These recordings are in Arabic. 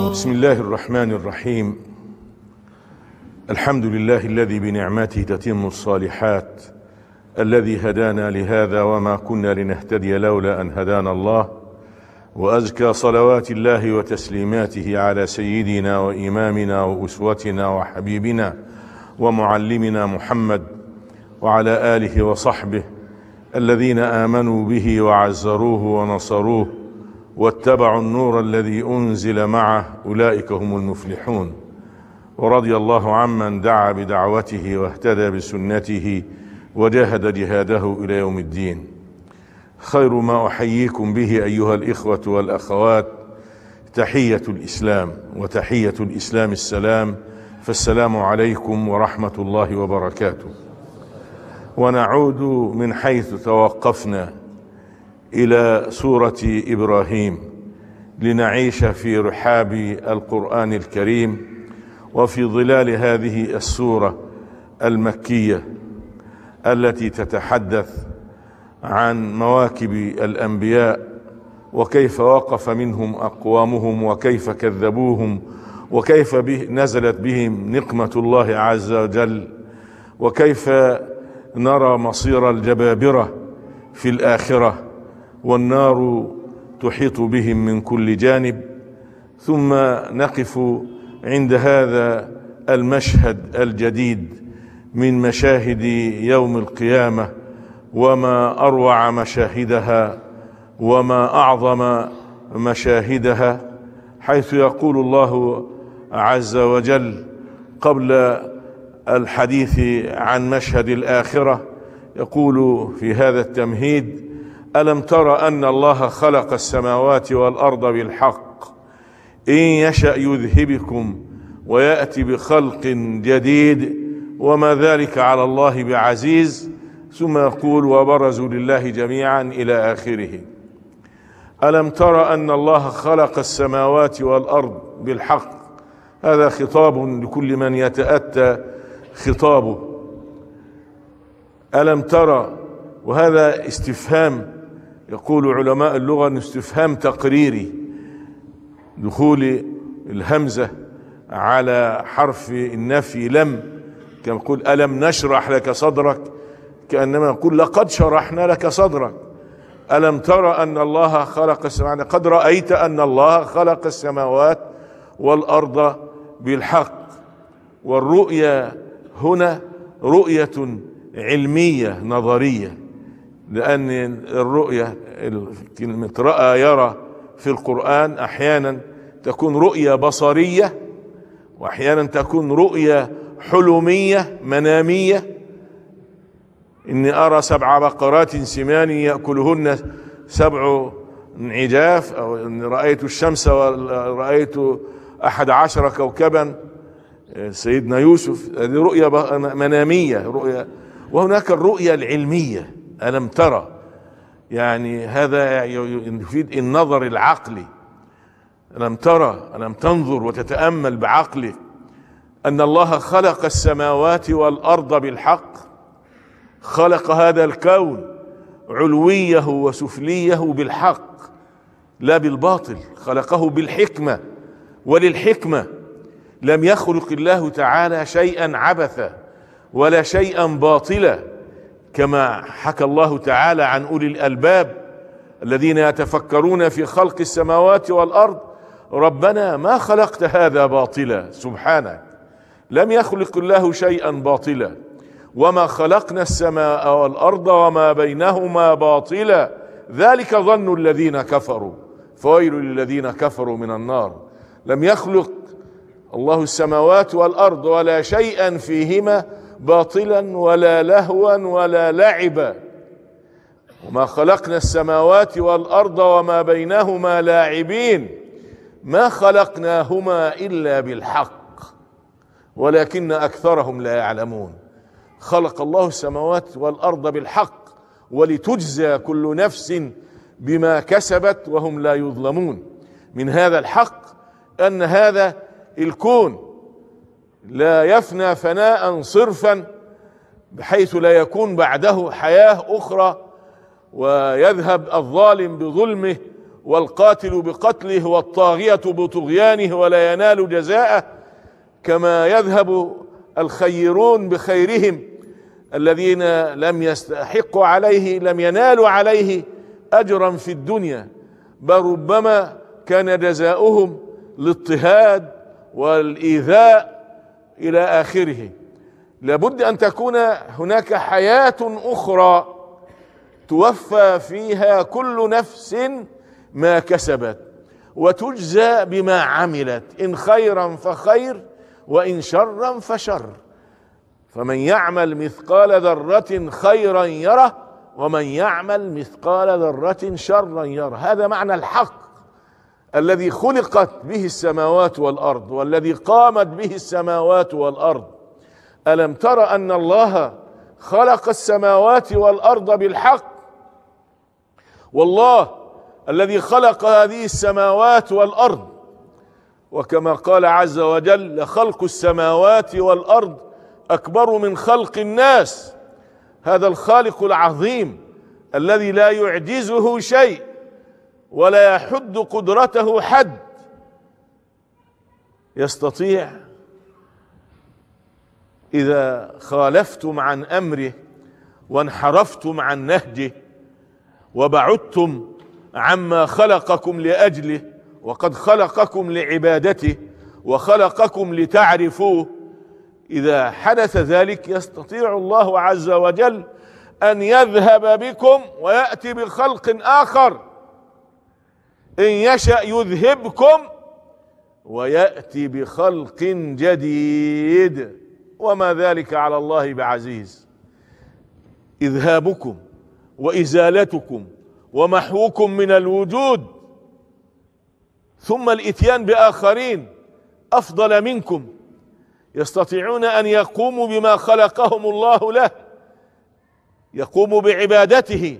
بسم الله الرحمن الرحيم الحمد لله الذي بنعمته تتم الصالحات الذي هدانا لهذا وما كنا لنهتدي لولا ان هدانا الله وازكى صلوات الله وتسليماته على سيدنا وامامنا واسوتنا وحبيبنا ومعلمنا محمد وعلى اله وصحبه الذين امنوا به وعزروه ونصروه واتبعوا النور الذي أنزل معه أولئك هم المفلحون ورضي الله عمن دعا بدعوته واهتدى بسنته وجاهد جهاده إلى يوم الدين خير ما أحييكم به أيها الإخوة والأخوات تحية الإسلام وتحية الإسلام السلام فالسلام عليكم ورحمة الله وبركاته ونعود من حيث توقفنا الى سوره ابراهيم لنعيش في رحاب القران الكريم وفي ظلال هذه السوره المكيه التي تتحدث عن مواكب الانبياء وكيف وقف منهم اقوامهم وكيف كذبوهم وكيف به نزلت بهم نقمه الله عز وجل وكيف نرى مصير الجبابره في الاخره والنار تحيط بهم من كل جانب ثم نقف عند هذا المشهد الجديد من مشاهد يوم القيامه وما اروع مشاهدها وما اعظم مشاهدها حيث يقول الله عز وجل قبل الحديث عن مشهد الاخره يقول في هذا التمهيد ألم تر أن الله خلق السماوات والأرض بالحق إن يشأ يذهبكم ويأتي بخلق جديد وما ذلك على الله بعزيز ثم يقول وبرزوا لله جميعا إلى آخره ألم تر أن الله خلق السماوات والأرض بالحق هذا خطاب لكل من يتأتى خطابه ألم ترى وهذا استفهام يقول علماء اللغة أن استفهام تقريري دخول الهمزة على حرف النفي لم كما يقول ألم نشرح لك صدرك كأنما يقول لقد شرحنا لك صدرك ألم ترى أن الله خلق السماوات يعني قد رأيت أن الله خلق السماوات والأرض بالحق والرؤيا هنا رؤية علمية نظرية لأن الرؤية كلمة رأى يرى في القرآن أحيانا تكون رؤية بصرية وأحيانا تكون رؤية حلمية منامية إني أرى سبع بقرات سمان يأكلهن سبع عجاف أو إني رأيت الشمس ورأيت أحد عشر كوكبا سيدنا يوسف هذه رؤية منامية رؤية وهناك الرؤية العلمية ألم ترى يعني هذا يفيد النظر العقلي ألم ترى ألم تنظر وتتأمل بعقلك أن الله خلق السماوات والأرض بالحق خلق هذا الكون علويه وسفليه بالحق لا بالباطل خلقه بالحكمة وللحكمة لم يخلق الله تعالى شيئا عبثا ولا شيئا باطلا كما حكى الله تعالى عن اولي الالباب الذين يتفكرون في خلق السماوات والارض ربنا ما خلقت هذا باطلا سبحانك لم يخلق الله شيئا باطلا وما خلقنا السماء والارض وما بينهما باطلا ذلك ظن الذين كفروا فويل للذين كفروا من النار لم يخلق الله السماوات والارض ولا شيئا فيهما باطلا ولا لهوا ولا لعبا وما خلقنا السماوات والارض وما بينهما لاعبين ما خلقناهما الا بالحق ولكن اكثرهم لا يعلمون خلق الله السماوات والارض بالحق ولتجزى كل نفس بما كسبت وهم لا يظلمون من هذا الحق ان هذا الكون لا يفنى فناء صرفا بحيث لا يكون بعده حياه اخرى ويذهب الظالم بظلمه والقاتل بقتله والطاغيه بطغيانه ولا ينال جزاءه كما يذهب الخيرون بخيرهم الذين لم يستحقوا عليه لم ينالوا عليه اجرا في الدنيا بل ربما كان جزاؤهم الاضطهاد والايذاء الى اخره لابد ان تكون هناك حياه اخرى توفى فيها كل نفس ما كسبت وتجزى بما عملت ان خيرا فخير وان شرا فشر فمن يعمل مثقال ذره خيرا يره ومن يعمل مثقال ذره شرا يره هذا معنى الحق الذي خلقت به السماوات والارض والذي قامت به السماوات والارض الم تر ان الله خلق السماوات والارض بالحق والله الذي خلق هذه السماوات والارض وكما قال عز وجل لخلق السماوات والارض اكبر من خلق الناس هذا الخالق العظيم الذي لا يعجزه شيء ولا يحد قدرته حد يستطيع اذا خالفتم عن امره وانحرفتم عن نهجه وبعدتم عما خلقكم لاجله وقد خلقكم لعبادته وخلقكم لتعرفوه اذا حدث ذلك يستطيع الله عز وجل ان يذهب بكم وياتي بخلق اخر إن يشأ يذهبكم ويأتي بخلق جديد وما ذلك على الله بعزيز إذهابكم وإزالتكم ومحوكم من الوجود ثم الإتيان بآخرين أفضل منكم يستطيعون أن يقوموا بما خلقهم الله له يقوموا بعبادته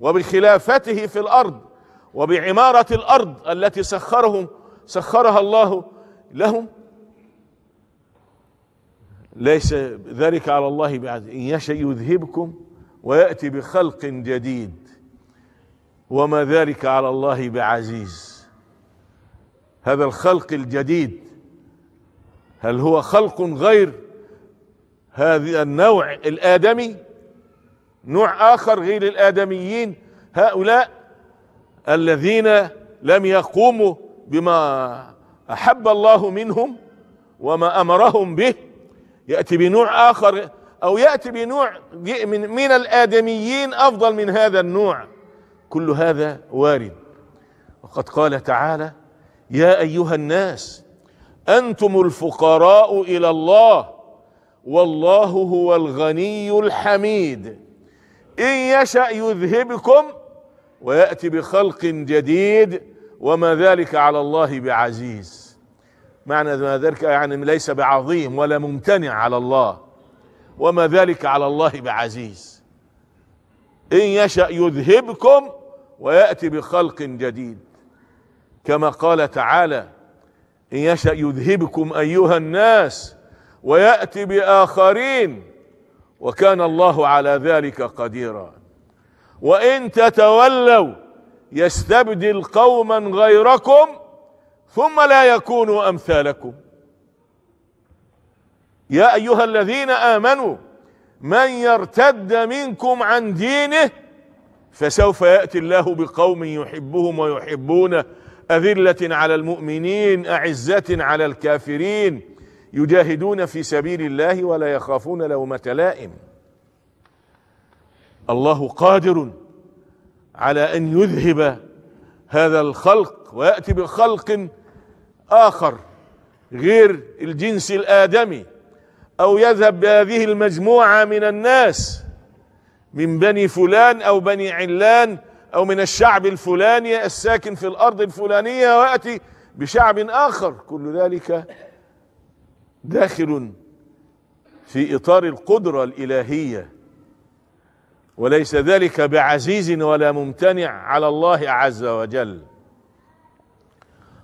وبخلافته في الأرض وبعمارة الأرض التي سخرهم سخرها الله لهم ليس ذلك على الله بعزيز إن يشاء يذهبكم ويأتي بخلق جديد وما ذلك على الله بعزيز هذا الخلق الجديد هل هو خلق غير هذا النوع الآدمي نوع آخر غير الآدميين هؤلاء الذين لم يقوموا بما أحب الله منهم وما أمرهم به يأتي بنوع آخر أو يأتي بنوع من, من الآدميين أفضل من هذا النوع كل هذا وارد وقد قال تعالى يا أيها الناس أنتم الفقراء إلى الله والله هو الغني الحميد إن يشأ يذهبكم وياتي بخلق جديد وما ذلك على الله بعزيز معنى ما ذلك يعني ليس بعظيم ولا ممتنع على الله وما ذلك على الله بعزيز ان يشا يذهبكم وياتي بخلق جديد كما قال تعالى ان يشا يذهبكم ايها الناس وياتي باخرين وكان الله على ذلك قديرا وإن تتولوا يستبدل قوما غيركم ثم لا يكونوا أمثالكم يا أيها الذين آمنوا من يرتد منكم عن دينه فسوف يأتي الله بقوم يحبهم ويحبونه أذلة على المؤمنين أعزة على الكافرين يجاهدون في سبيل الله ولا يخافون لومة لائم الله قادر على ان يذهب هذا الخلق وياتي بخلق اخر غير الجنس الادمي او يذهب بهذه المجموعه من الناس من بني فلان او بني علان او من الشعب الفلاني الساكن في الارض الفلانيه وياتي بشعب اخر كل ذلك داخل في اطار القدره الالهيه وليس ذلك بعزيز ولا ممتنع على الله عز وجل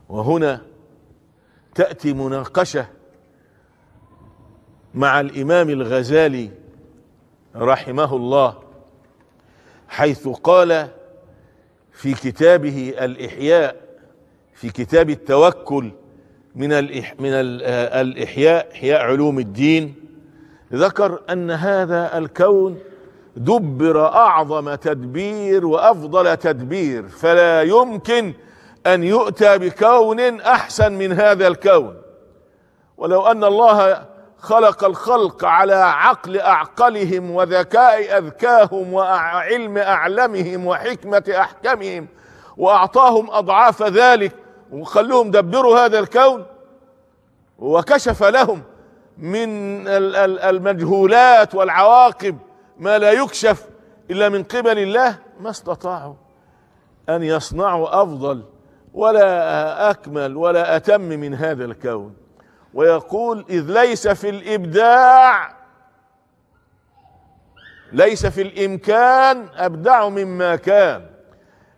وهنا تأتي مناقشة مع الإمام الغزالي رحمه الله حيث قال في كتابه الإحياء في كتاب التوكل من من آه، الإحياء إحياء علوم الدين ذكر أن هذا الكون دبر اعظم تدبير وافضل تدبير فلا يمكن ان يؤتى بكون احسن من هذا الكون ولو ان الله خلق الخلق على عقل اعقلهم وذكاء اذكاهم وعلم اعلمهم وحكمه احكمهم واعطاهم اضعاف ذلك وخلوهم دبروا هذا الكون وكشف لهم من المجهولات والعواقب ما لا يكشف إلا من قبل الله ما استطاعوا أن يصنعوا أفضل ولا أكمل ولا أتم من هذا الكون ويقول إذ ليس في الإبداع ليس في الإمكان أبدع مما كان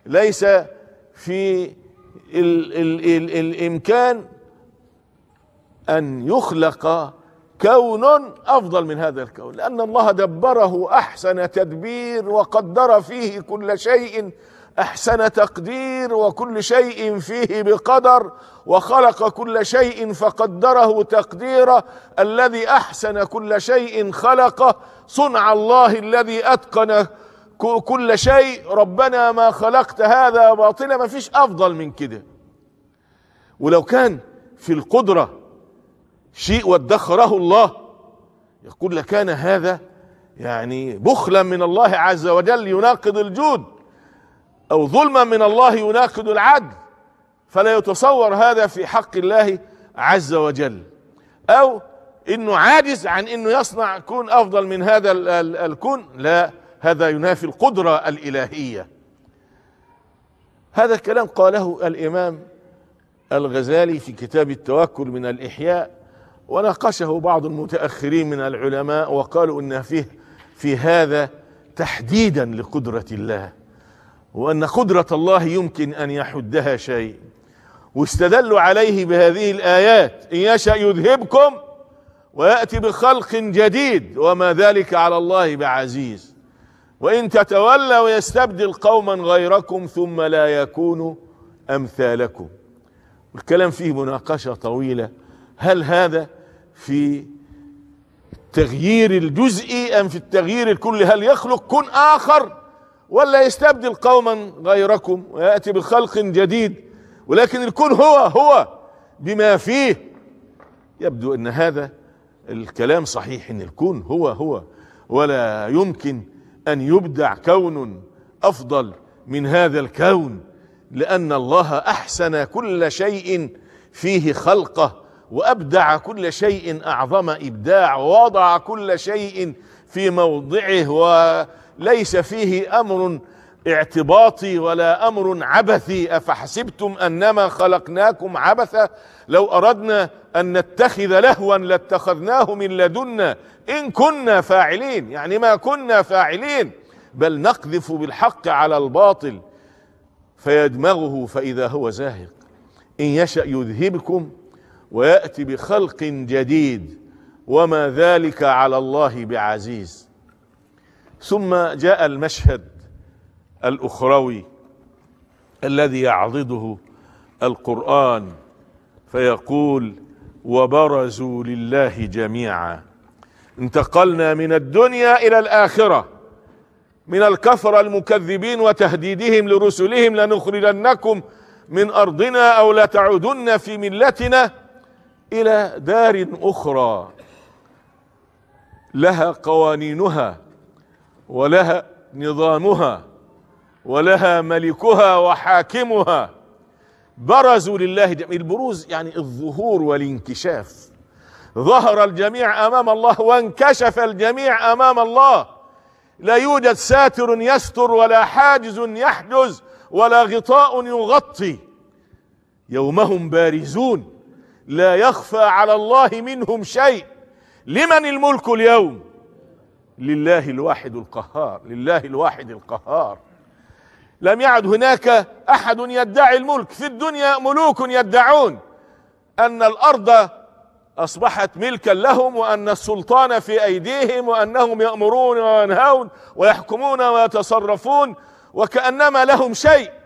ليس في ال ال الـ الإمكان أن يخلق كون افضل من هذا الكون لان الله دبره احسن تدبير وقدر فيه كل شيء احسن تقدير وكل شيء فيه بقدر وخلق كل شيء فقدره تقديرا الذي احسن كل شيء خلقه صنع الله الذي اتقن كل شيء ربنا ما خلقت هذا باطلا ما فيش افضل من كده ولو كان في القدره شيء وادخره الله يقول لكان هذا يعني بخلا من الله عز وجل يناقض الجود او ظلما من الله يناقض العدل فلا يتصور هذا في حق الله عز وجل او انه عاجز عن انه يصنع كون افضل من هذا الكون لا هذا ينافي القدره الالهيه هذا الكلام قاله الامام الغزالي في كتاب التوكل من الاحياء وناقشه بعض المتأخرين من العلماء وقالوا إن فيه في هذا تحديدا لقدرة الله وأن قدرة الله يمكن أن يحدها شيء واستدلوا عليه بهذه الآيات إن يشأ يذهبكم ويأتي بخلق جديد وما ذلك على الله بعزيز وإن تتولوا ويستبدل قوما غيركم ثم لا يكونوا أمثالكم والكلام فيه مناقشة طويلة هل هذا في التغيير الجزئي ام في التغيير الكلي هل يخلق كن اخر ولا يستبدل قوما غيركم وياتي بخلق جديد ولكن الكون هو هو بما فيه يبدو ان هذا الكلام صحيح ان الكون هو هو ولا يمكن ان يبدع كون افضل من هذا الكون لان الله احسن كل شيء فيه خلقه وابدع كل شيء اعظم ابداع ووضع كل شيء في موضعه وليس فيه امر اعتباطي ولا امر عبثي افحسبتم انما خلقناكم عبثا لو اردنا ان نتخذ لهوا لاتخذناه من لدنا ان كنا فاعلين يعني ما كنا فاعلين بل نقذف بالحق على الباطل فيدمغه فاذا هو زاهق ان يشا يذهبكم ويأتي بخلق جديد وما ذلك على الله بعزيز ثم جاء المشهد الأخروي الذي يعضده القرآن فيقول وبرزوا لله جميعا انتقلنا من الدنيا إلى الآخرة من الكفر المكذبين وتهديدهم لرسلهم لنخرجنكم من أرضنا أو لتعودن في ملتنا الى دار اخرى لها قوانينها ولها نظامها ولها ملكها وحاكمها برزوا لله جميع البروز يعني الظهور والانكشاف ظهر الجميع امام الله وانكشف الجميع امام الله لا يوجد ساتر يستر ولا حاجز يحجز ولا غطاء يغطي يومهم بارزون لا يخفى على الله منهم شيء لمن الملك اليوم لله الواحد القهار لله الواحد القهار لم يعد هناك احد يدعي الملك في الدنيا ملوك يدعون ان الارض اصبحت ملكا لهم وان السلطان في ايديهم وانهم يامرون وينهون ويحكمون ويتصرفون وكانما لهم شيء